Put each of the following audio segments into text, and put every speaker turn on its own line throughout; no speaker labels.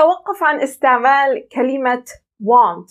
توقف عن استعمال كلمة want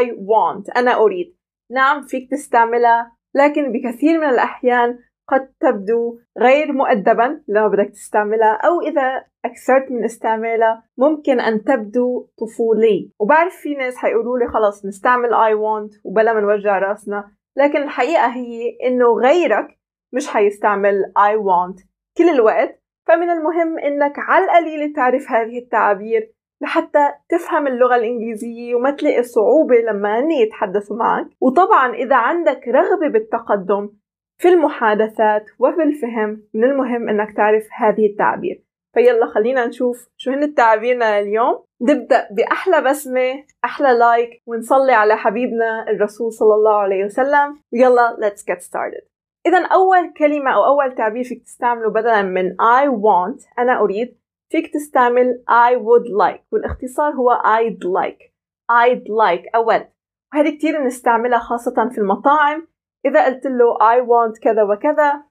I want أنا أريد نعم فيك تستعملها لكن بكثير من الأحيان قد تبدو غير مؤدبا لما بدك تستعملها أو إذا أكثرت من استعمالها ممكن أن تبدو طفولي وبعرف في ناس حيقولوا لي خلص نستعمل I want وبلا ما نوجع راسنا لكن الحقيقة هي إنه غيرك مش حيستعمل I want كل الوقت فمن المهم إنك على القليل تعرف هذه التعابير لحتى تفهم اللغة الإنجليزية وما تلاقي صعوبة لما هن يتحدثوا معك وطبعا إذا عندك رغبة بالتقدم في المحادثات وفي الفهم من المهم أنك تعرف هذه التعابير فيلا خلينا نشوف شو هن التعبيرنا اليوم نبدأ بأحلى بسمة أحلى لايك ونصلي على حبيبنا الرسول صلى الله عليه وسلم ويلا let's get started إذا أول كلمة أو أول تعبير فيك تستعمله بدلا من I want أنا أريد فيك تستعمل I would like والاختصار هو I'd like I'd like أود وهذه كتير بنستعملها خاصة في المطاعم إذا قلت له I want كذا وكذا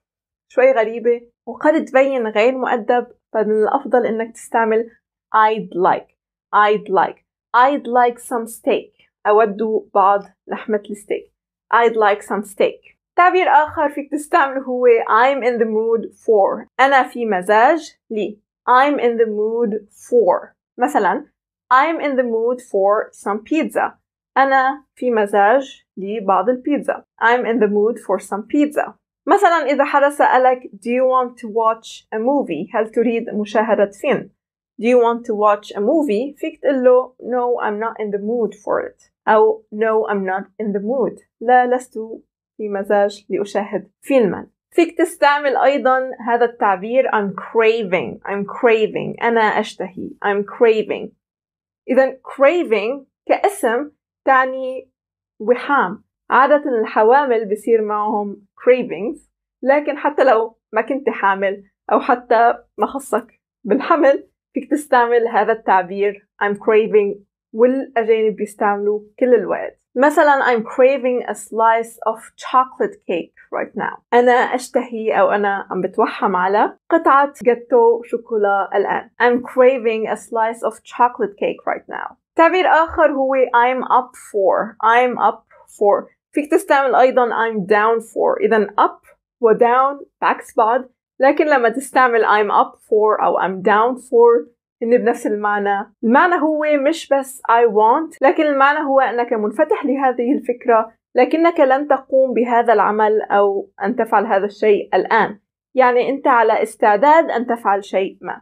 شوي غريبة وقد تبين غير مؤدب فمن الأفضل إنك تستعمل I'd like I'd like I'd like some steak أود بعض لحمة الستيك I'd like some steak تعبير آخر فيك تستعمله هو I'm in the mood for أنا في مزاج لي I'm in the mood for مثلا I'm in the mood for some pizza أنا في مزاج لبعض البيتزا I'm in the mood for some pizza مثلا إذا حدا سألك Do you want to watch a movie؟ هل تريد مشاهدة فيلم؟ Do you want to watch a movie؟ فيك تقول له No, I'm not in the mood for it أو No, I'm not in the mood لا لست في مزاج لأشاهد فيلما فيك تستعمل أيضا هذا التعبير I'm craving I'm craving أنا أشتهي I'm craving إذا craving كاسم تعني وحام عادة الحوامل بصير معهم cravings لكن حتى لو ما كنت حامل أو حتى ما خصك بالحمل فيك تستعمل هذا التعبير I'm craving والأجانب بيستعملوه كل الوقت مثلا I'm craving a slice of chocolate cake right now أنا أشتهي أو أنا عم بتوحم على قطعة جاتو شوكولا الآن I'm craving a slice of chocolate cake right now تعبير آخر هو I'm up for I'm up for فيك تستعمل أيضا I'm down for إذا up و down بعكس بعض لكن لما تستعمل I'm up for أو I'm down for هن بنفس المعنى المعنى هو مش بس I want لكن المعنى هو أنك منفتح لهذه الفكرة لكنك لن تقوم بهذا العمل أو أن تفعل هذا الشيء الآن يعني أنت على استعداد أن تفعل شيء ما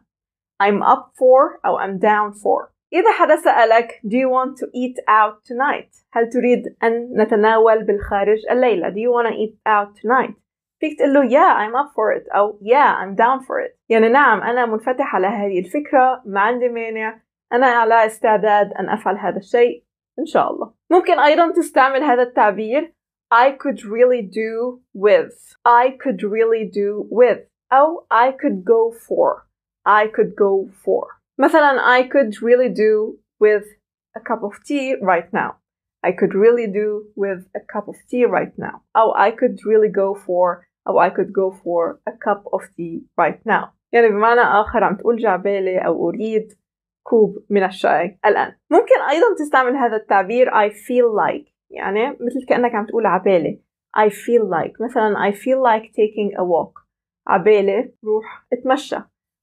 I'm up for أو I'm down for إذا حدا سألك Do you want to eat out tonight؟ هل تريد أن نتناول بالخارج الليلة؟ Do you want to eat out tonight؟ فيك تقول له yeah I'm up for it أو yeah I'm down for it يعني نعم أنا منفتح على هذه الفكرة ما عندي مانع أنا على استعداد أن أفعل هذا الشيء إن شاء الله ممكن أيضا تستعمل هذا التعبير I could really do with I could really do with أو I could go for I could go for مثلا I could really do with a cup of tea right now I could really do with a cup of tea right now oh I could really go for أو I could go for a cup of tea right now يعني بمعنى آخر عم تقول جعبالي أو أريد كوب من الشاي الآن ممكن أيضا تستعمل هذا التعبير I feel like يعني مثل كأنك عم تقول عبالي I feel like مثلا I feel like taking a walk عبالي روح اتمشى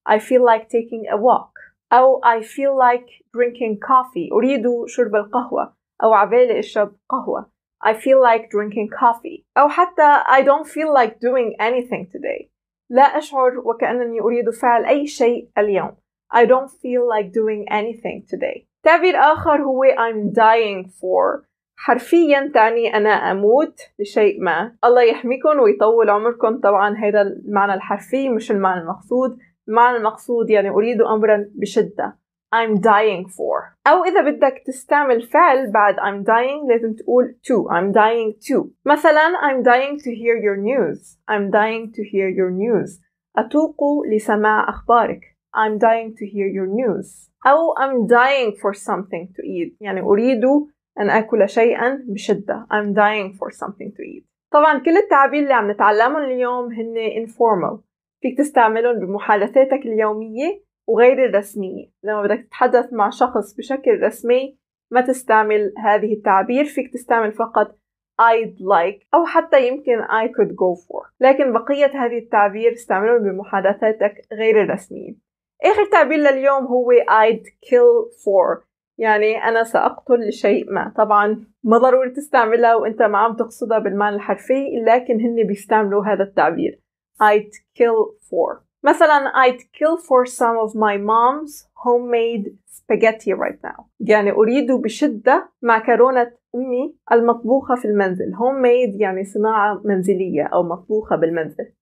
I feel like taking a walk أو I feel like drinking coffee أريد شرب القهوة أو عبالي أشرب قهوة I feel like drinking coffee أو حتى I don't feel like doing anything today لا أشعر وكأنني أريد فعل أي شيء اليوم I don't feel like doing anything today تعبير آخر هو I'm dying for حرفيا تعني أنا أموت لشيء ما الله يحميكم ويطول عمركم طبعا هذا المعنى الحرفي مش المعنى المقصود المعنى المقصود يعني أريد أمرا بشدة I'm dying for أو إذا بدك تستعمل فعل بعد I'm dying لازم تقول to I'm dying to مثلا I'm dying to hear your news I'm dying to hear your news أتوق لسماع أخبارك I'm dying to hear your news أو I'm dying for something to eat يعني أريد أن أكل شيئا بشدة I'm dying for something to eat طبعا كل التعابير اللي عم نتعلمهم اليوم هن informal فيك تستعملهم بمحادثاتك اليومية وغير الرسمية لما بدك تتحدث مع شخص بشكل رسمي ما تستعمل هذه التعبير فيك تستعمل فقط I'd like أو حتى يمكن I could go for لكن بقية هذه التعبير استعملهم بمحادثاتك غير الرسمية آخر تعبير لليوم هو I'd kill for يعني أنا سأقتل لشيء ما طبعا ما ضروري تستعملها وأنت ما عم تقصدها بالمعنى الحرفي لكن هن بيستعملوا هذا التعبير I'd kill for مثلا I'd kill for some of my mom's homemade spaghetti right now يعني أريد بشدة معكرونة أمي المطبوخة في المنزل homemade يعني صناعة منزلية أو مطبوخة بالمنزل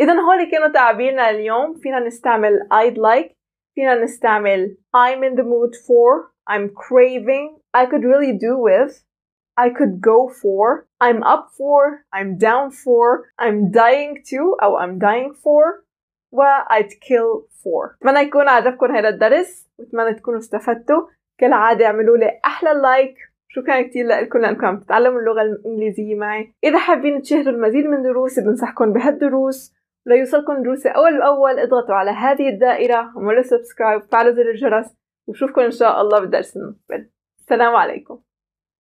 إذا هول كانوا تعابيرنا اليوم فينا نستعمل I'd like فينا نستعمل I'm in the mood for I'm craving I could really do with I could go for I'm up for I'm down for I'm dying to أو I'm dying for و I'd kill for أتمنى يكون عجبكم هذا الدرس وأتمنى تكونوا استفدتوا كالعادة اعملوا لي أحلى لايك شكرا كتير لكم لأنكم عم تتعلموا اللغة الإنجليزية معي إذا حابين تشاهدوا المزيد من دروسي بنصحكم بهالدروس ليوصلكم دروسي أول بأول اضغطوا على هذه الدائرة وعملوا سبسكرايب وفعلوا زر الجرس وبشوفكم إن شاء الله بالدرس المقبل السلام عليكم